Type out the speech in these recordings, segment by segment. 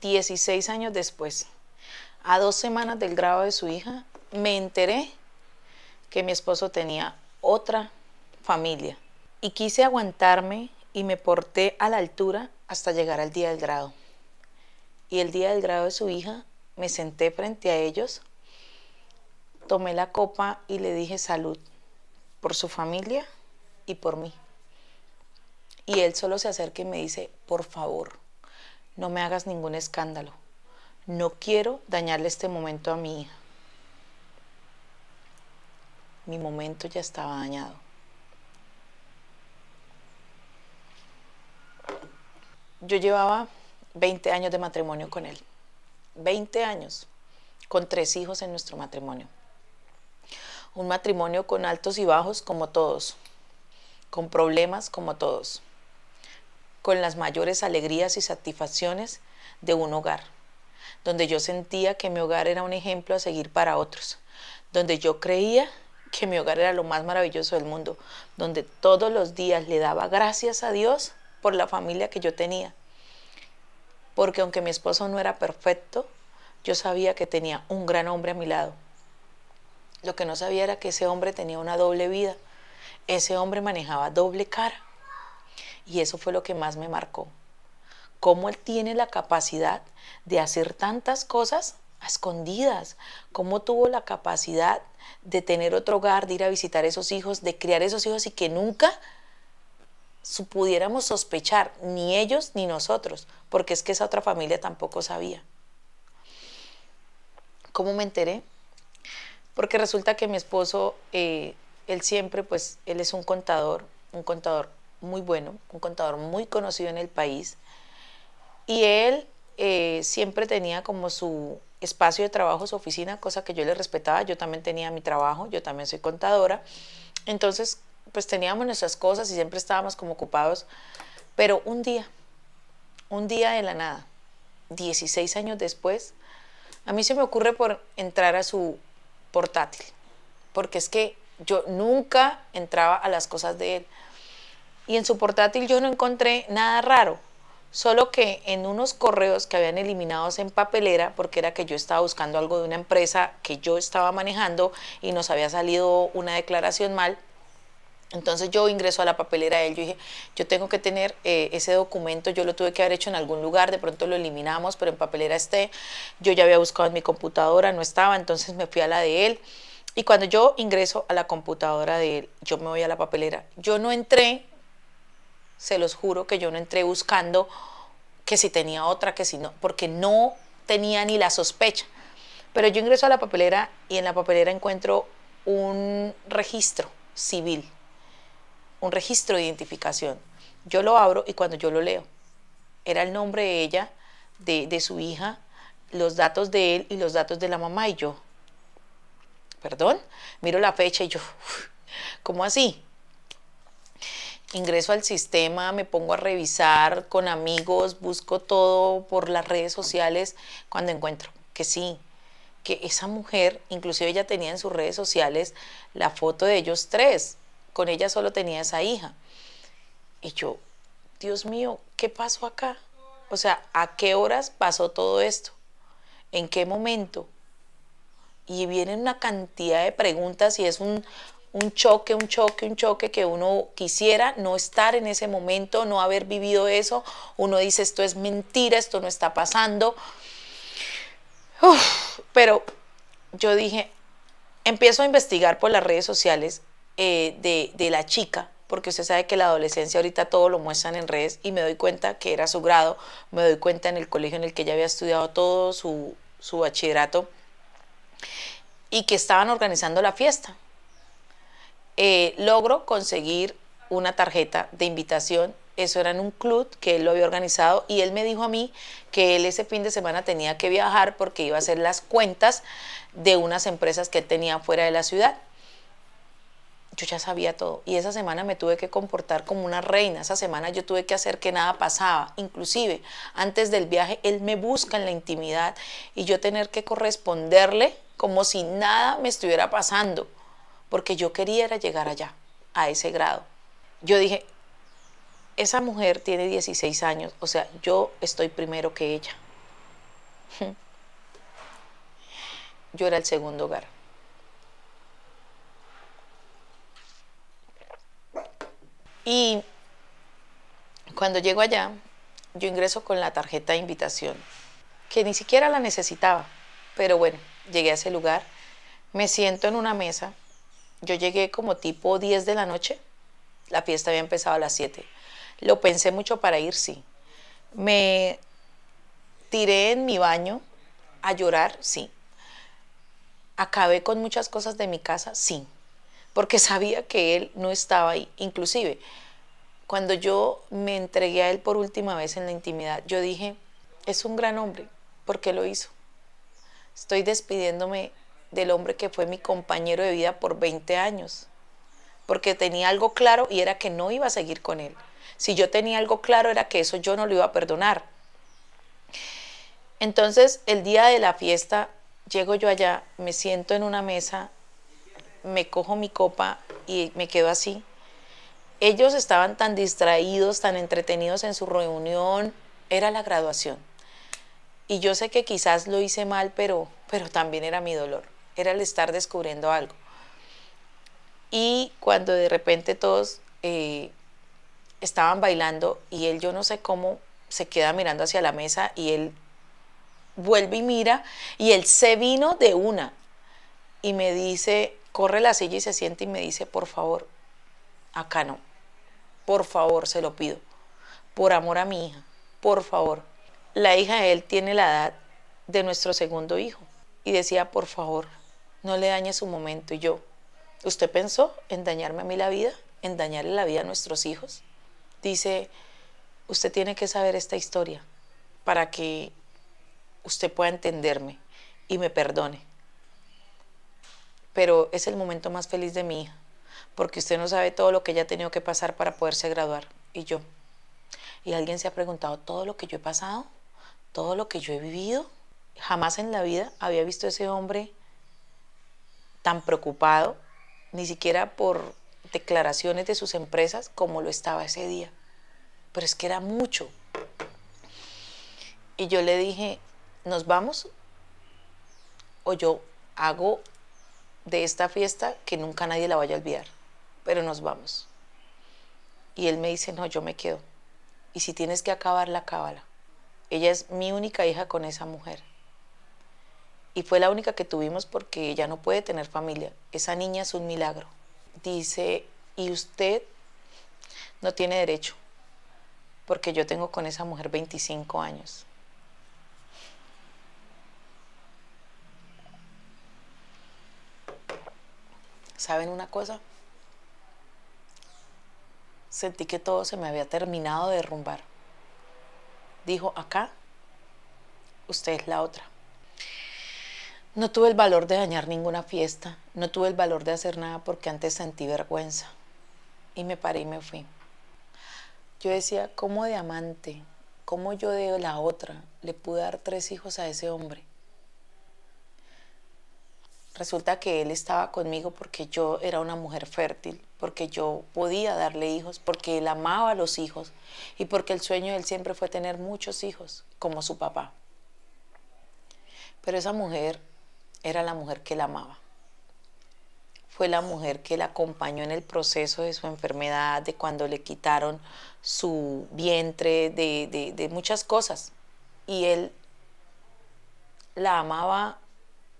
16 años después, a dos semanas del grado de su hija, me enteré que mi esposo tenía otra familia. Y quise aguantarme y me porté a la altura hasta llegar al día del grado. Y el día del grado de su hija, me senté frente a ellos, tomé la copa y le dije salud por su familia y por mí. Y él solo se acerca y me dice, por favor, no me hagas ningún escándalo. No quiero dañarle este momento a mi hija. Mi momento ya estaba dañado. Yo llevaba 20 años de matrimonio con él. 20 años, con tres hijos en nuestro matrimonio. Un matrimonio con altos y bajos como todos, con problemas como todos con las mayores alegrías y satisfacciones de un hogar, donde yo sentía que mi hogar era un ejemplo a seguir para otros, donde yo creía que mi hogar era lo más maravilloso del mundo, donde todos los días le daba gracias a Dios por la familia que yo tenía. Porque aunque mi esposo no era perfecto, yo sabía que tenía un gran hombre a mi lado. Lo que no sabía era que ese hombre tenía una doble vida. Ese hombre manejaba doble cara. Y eso fue lo que más me marcó. Cómo él tiene la capacidad de hacer tantas cosas a escondidas. Cómo tuvo la capacidad de tener otro hogar, de ir a visitar a esos hijos, de criar a esos hijos y que nunca pudiéramos sospechar, ni ellos ni nosotros, porque es que esa otra familia tampoco sabía. ¿Cómo me enteré? Porque resulta que mi esposo, eh, él siempre, pues, él es un contador, un contador muy bueno, un contador muy conocido en el país, y él eh, siempre tenía como su espacio de trabajo, su oficina, cosa que yo le respetaba, yo también tenía mi trabajo, yo también soy contadora, entonces pues teníamos nuestras cosas y siempre estábamos como ocupados, pero un día, un día de la nada, 16 años después, a mí se me ocurre por entrar a su portátil, porque es que yo nunca entraba a las cosas de él y en su portátil yo no encontré nada raro, solo que en unos correos que habían eliminados en papelera, porque era que yo estaba buscando algo de una empresa que yo estaba manejando y nos había salido una declaración mal, entonces yo ingreso a la papelera de él, yo dije, yo tengo que tener eh, ese documento, yo lo tuve que haber hecho en algún lugar, de pronto lo eliminamos, pero en papelera esté, yo ya había buscado en mi computadora, no estaba, entonces me fui a la de él. Y cuando yo ingreso a la computadora de él, yo me voy a la papelera. Yo no entré se los juro que yo no entré buscando que si tenía otra, que si no, porque no tenía ni la sospecha. Pero yo ingreso a la papelera y en la papelera encuentro un registro civil, un registro de identificación. Yo lo abro y cuando yo lo leo, era el nombre de ella, de, su hija, los datos de él y los datos de la mamá y yo. Perdón, miro la fecha y yo, ¿cómo así? ingreso al sistema, me pongo a revisar con amigos, busco todo por las redes sociales cuando encuentro que sí, que esa mujer, inclusive ella tenía en sus redes sociales la foto de ellos tres, con ella solo tenía esa hija. Y yo, Dios mío, ¿qué pasó acá? O sea, ¿a qué horas pasó todo esto? ¿En qué momento? Y vienen una cantidad de preguntas y es un, un choque, un choque, un choque que uno quisiera no estar en ese momento, no haber vivido eso. Uno dice, esto es mentira, esto no está pasando. pero yo dije, empiezo a investigar por las redes sociales eh, de, la chica, porque usted sabe que la adolescencia ahorita todo lo muestran en redes y me doy cuenta que era su grado, me doy cuenta en el colegio en el que ella había estudiado todo su bachillerato y que estaban organizando la fiesta. Eh, logro conseguir una tarjeta de invitación. Eso era en un club que él lo había organizado y él me dijo a mí que él ese fin de semana tenía que viajar porque iba a hacer las cuentas de unas empresas que tenía fuera de la ciudad. Yo ya sabía todo y esa semana me tuve que comportar como una reina. Esa semana yo tuve que hacer que nada pasaba. Inclusive antes del viaje él me busca en la intimidad y yo tener que corresponderle como si nada me estuviera pasando porque yo quería llegar allá, a ese grado. Yo dije, esa mujer tiene 16 años, o sea, yo estoy primero que ella. Yo era el segundo hogar. Y cuando llego allá, yo ingreso con la tarjeta de invitación, que ni siquiera la necesitaba, pero bueno, llegué a ese lugar, me siento en una mesa yo llegué como tipo 10 de la noche, la fiesta había empezado a las 7. Lo pensé mucho para ir, sí. Me tiré en mi baño a llorar, sí. Acabé con muchas cosas de mi casa, sí. Porque sabía que él no estaba ahí. Inclusive, cuando yo me entregué a él por última vez en la intimidad, yo dije, es un gran hombre, ¿por qué lo hizo? Estoy despidiéndome del hombre que fue mi compañero de vida por 20 años, porque tenía algo claro y era que no iba a seguir con él. Si yo tenía algo claro era que eso yo no lo iba a perdonar. Entonces, el día de la fiesta, llego yo allá, me siento en una mesa, me cojo mi copa y me quedo así. Ellos estaban tan distraídos, tan entretenidos en su reunión, era la graduación. Y yo sé que quizás lo hice mal, pero, pero también era mi dolor era el estar descubriendo algo. Y cuando de repente todos eh, estaban bailando y él yo no sé cómo se queda mirando hacia la mesa y él vuelve y mira y él se vino de una y me dice, corre la silla y se siente y me dice, por favor, acá no, por favor, se lo pido, por amor a mi hija, por favor. La hija de él tiene la edad de nuestro segundo hijo y decía, por favor, no le dañe su momento. Y yo, ¿usted pensó en dañarme a mí la vida? ¿En dañarle la vida a nuestros hijos? Dice, usted tiene que saber esta historia para que usted pueda entenderme y me perdone. Pero es el momento más feliz de mi hija, porque usted no sabe todo lo que ella ha tenido que pasar para poderse graduar. Y yo. Y alguien se ha preguntado todo lo que yo he pasado, todo lo que yo he vivido. Jamás en la vida había visto a ese hombre tan preocupado, ni siquiera por declaraciones de sus empresas como lo estaba ese día. Pero es que era mucho. Y yo le dije, ¿nos vamos? O yo hago de esta fiesta que nunca nadie la vaya a olvidar, pero nos vamos. Y él me dice, no, yo me quedo. Y si tienes que acabar la cábala, Ella es mi única hija con esa mujer y fue la única que tuvimos porque ella no puede tener familia. Esa niña es un milagro. Dice, y usted no tiene derecho, porque yo tengo con esa mujer 25 años. ¿Saben una cosa? Sentí que todo se me había terminado de derrumbar. Dijo, acá, usted es la otra. No tuve el valor de dañar ninguna fiesta, no tuve el valor de hacer nada porque antes sentí vergüenza. Y me paré y me fui. Yo decía, ¿cómo de amante, cómo yo de la otra le pude dar tres hijos a ese hombre? Resulta que él estaba conmigo porque yo era una mujer fértil, porque yo podía darle hijos, porque él amaba a los hijos y porque el sueño de él siempre fue tener muchos hijos, como su papá. Pero esa mujer era la mujer que la amaba. Fue la mujer que la acompañó en el proceso de su enfermedad, de cuando le quitaron su vientre, de, muchas cosas. Y él la amaba,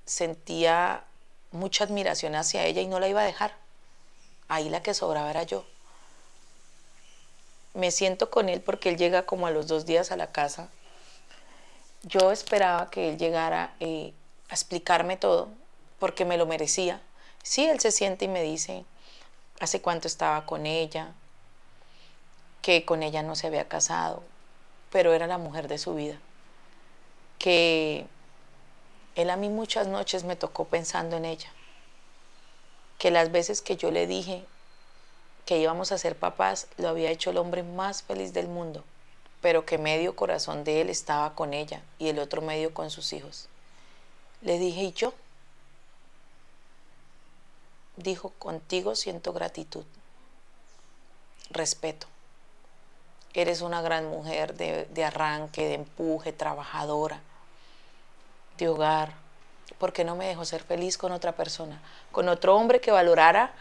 sentía mucha admiración hacia ella y no la iba a dejar. Ahí la que sobraba era yo. Me siento con él porque él llega como a los dos días a la casa. Yo esperaba que él llegara eh, a explicarme todo porque me lo merecía. Sí, él se siente y me dice hace cuánto estaba con ella, que con ella no se había casado, pero era la mujer de su vida. Que él a mí muchas noches me tocó pensando en ella. Que las veces que yo le dije que íbamos a ser papás, lo había hecho el hombre más feliz del mundo, pero que medio corazón de él estaba con ella y el otro medio con sus hijos. Le dije, ¿y yo? Dijo, contigo siento gratitud, respeto. Eres una gran mujer de, arranque, de empuje, trabajadora, de hogar. porque no me dejó ser feliz con otra persona? Con otro hombre que valorara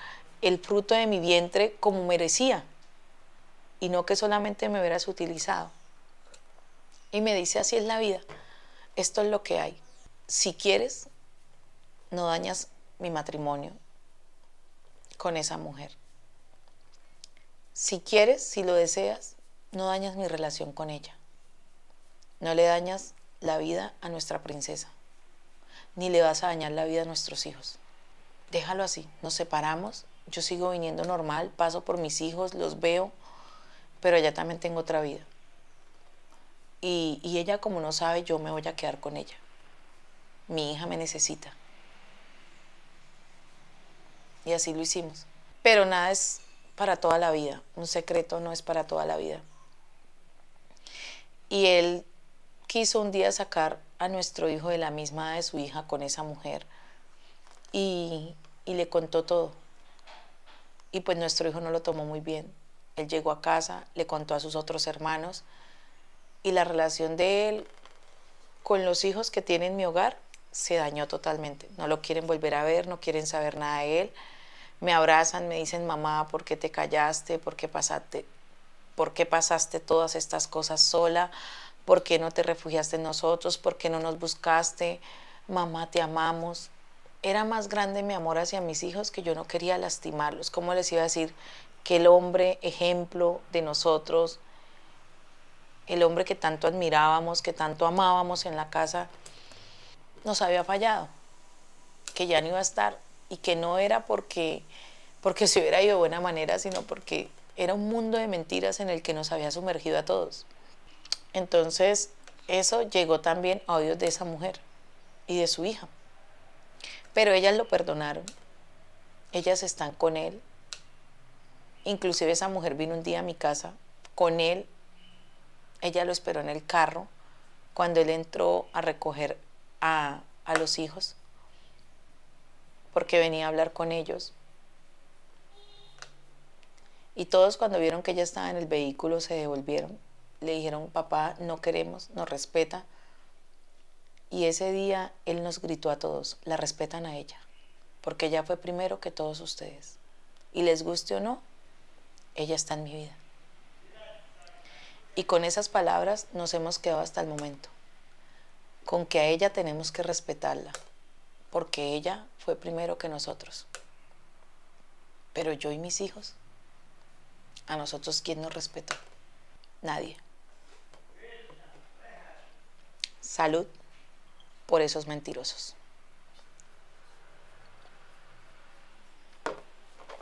el fruto de mi vientre como merecía y no que solamente me hubieras utilizado. Y me dice, así es la vida, esto es lo que hay si quieres, no dañas mi matrimonio con esa mujer. Si quieres, si lo deseas, no dañas mi relación con ella. No le dañas la vida a nuestra princesa, ni le vas a dañar la vida a nuestros hijos. Déjalo así, nos separamos, yo sigo viniendo normal, paso por mis hijos, los veo, pero allá también tengo otra vida. Y, y ella como no sabe, yo me voy a quedar con ella mi hija me necesita. Y así lo hicimos. Pero nada es para toda la vida, un secreto no es para toda la vida. Y él quiso un día sacar a nuestro hijo de la misma de su hija con esa mujer y, y le contó todo. Y pues nuestro hijo no lo tomó muy bien. Él llegó a casa, le contó a sus otros hermanos y la relación de él con los hijos que tiene en mi hogar se dañó totalmente. No lo quieren volver a ver, no quieren saber nada de él. Me abrazan, me dicen, mamá, ¿por qué te callaste? ¿Por qué pasaste, por qué pasaste todas estas cosas sola? ¿Por qué no te refugiaste en nosotros? ¿Por qué no nos buscaste? Mamá, te amamos. Era más grande mi amor hacia mis hijos que yo no quería lastimarlos. ¿Cómo les iba a decir que el hombre ejemplo de nosotros, el hombre que tanto admirábamos, que tanto amábamos en la casa, nos había fallado, que ya no iba a estar y que no era porque, porque se hubiera ido de buena manera, sino porque era un mundo de mentiras en el que nos había sumergido a todos. Entonces, eso llegó también a oídos de esa mujer y de su hija. Pero ellas lo perdonaron, ellas están con él. Inclusive esa mujer vino un día a mi casa con él, ella lo esperó en el carro cuando él entró a recoger a, los hijos, porque venía a hablar con ellos. Y todos cuando vieron que ella estaba en el vehículo se devolvieron. Le dijeron, papá, no queremos, nos respeta. Y ese día él nos gritó a todos, la respetan a ella, porque ella fue primero que todos ustedes. Y les guste o no, ella está en mi vida. Y con esas palabras nos hemos quedado hasta el momento con que a ella tenemos que respetarla, porque ella fue primero que nosotros. Pero yo y mis hijos, a nosotros ¿quién nos respetó? Nadie. Salud por esos mentirosos.